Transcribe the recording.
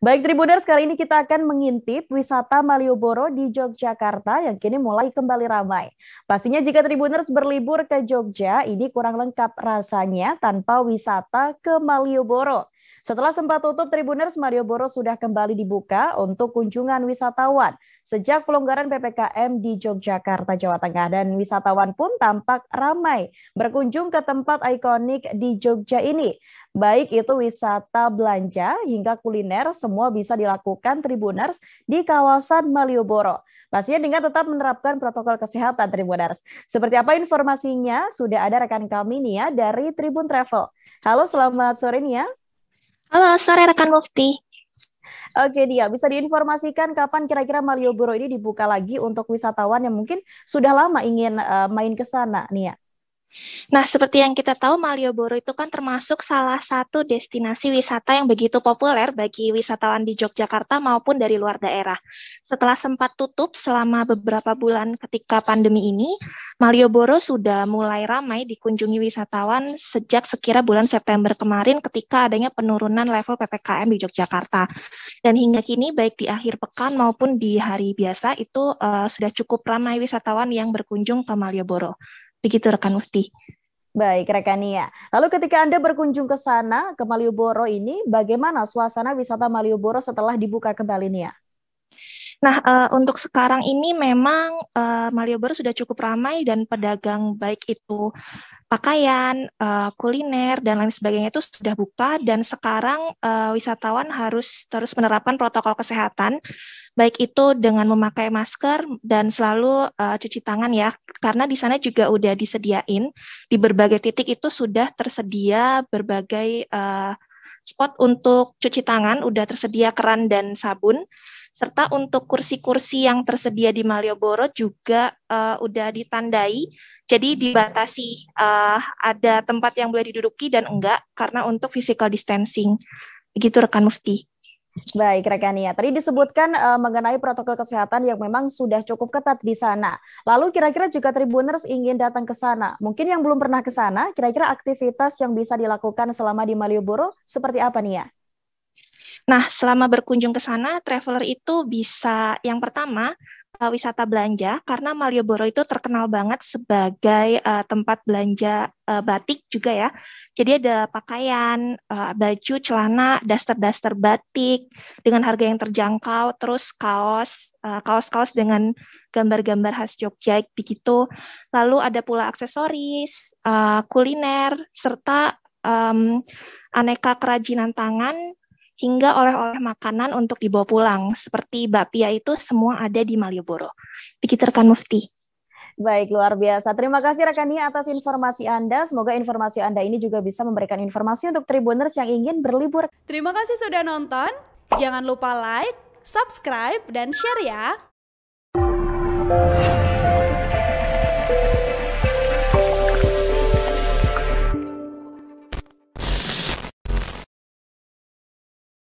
Baik Tribuners, kali ini kita akan mengintip wisata Malioboro di Yogyakarta yang kini mulai kembali ramai. Pastinya jika Tribuners berlibur ke Jogja, ini kurang lengkap rasanya tanpa wisata ke Malioboro. Setelah sempat tutup, Tribuners Malioboro sudah kembali dibuka untuk kunjungan wisatawan sejak pelonggaran PPKM di Yogyakarta, Jawa Tengah. Dan wisatawan pun tampak ramai berkunjung ke tempat ikonik di Jogja ini. Baik itu wisata belanja hingga kuliner, semua bisa dilakukan Tribuners di kawasan Malioboro. Pastinya dengan tetap menerapkan protokol kesehatan Tribuners. Seperti apa informasinya? Sudah ada rekan kami Nia dari Tribun Travel. Halo, selamat sore Nia. Halo, sore rekan Mufti. Oke dia, bisa diinformasikan kapan kira-kira Malioboro ini dibuka lagi untuk wisatawan yang mungkin sudah lama ingin uh, main ke sana nih ya? Nah, seperti yang kita tahu, Malioboro itu kan termasuk salah satu destinasi wisata yang begitu populer bagi wisatawan di Yogyakarta maupun dari luar daerah. Setelah sempat tutup selama beberapa bulan ketika pandemi ini, Malioboro sudah mulai ramai dikunjungi wisatawan sejak sekira bulan September kemarin ketika adanya penurunan level PPKM di Yogyakarta. Dan hingga kini, baik di akhir pekan maupun di hari biasa, itu uh, sudah cukup ramai wisatawan yang berkunjung ke Malioboro. Begitu rekan Mufti. Baik, Rekania. Lalu ketika Anda berkunjung ke sana, ke Malioboro ini, bagaimana suasana wisata Malioboro setelah dibuka kembali, Nia? Nah, uh, untuk sekarang ini memang uh, Malioboro sudah cukup ramai dan pedagang baik itu pakaian, uh, kuliner, dan lain sebagainya itu sudah buka dan sekarang uh, wisatawan harus terus menerapkan protokol kesehatan baik itu dengan memakai masker dan selalu uh, cuci tangan ya karena di sana juga udah disediain di berbagai titik itu sudah tersedia berbagai uh, spot untuk cuci tangan udah tersedia keran dan sabun serta untuk kursi-kursi yang tersedia di Malioboro juga uh, udah ditandai. Jadi dibatasi uh, ada tempat yang boleh diduduki dan enggak karena untuk physical distancing. Begitu rekan Mufti. Baik, rekan Rekania. Tadi disebutkan uh, mengenai protokol kesehatan yang memang sudah cukup ketat di sana. Lalu kira-kira juga Tribuners ingin datang ke sana. Mungkin yang belum pernah ke sana, kira-kira aktivitas yang bisa dilakukan selama di Malioboro seperti apa nih ya? Nah, selama berkunjung ke sana, traveler itu bisa yang pertama uh, wisata belanja karena Malioboro itu terkenal banget sebagai uh, tempat belanja uh, batik juga ya. Jadi ada pakaian, uh, baju, celana, daster-daster batik dengan harga yang terjangkau, terus kaos, kaos kaos-kaos dengan gambar-gambar khas Jogja begitu. Lalu ada pula aksesoris, uh, kuliner serta um, aneka kerajinan tangan hingga oleh-oleh makanan untuk dibawa pulang, seperti bakpia itu semua ada di Malioboro. Begitu rekan Mufti. Baik, luar biasa. Terima kasih Rekania atas informasi Anda. Semoga informasi Anda ini juga bisa memberikan informasi untuk Tribuners yang ingin berlibur. Terima kasih sudah nonton. Jangan lupa like, subscribe, dan share ya.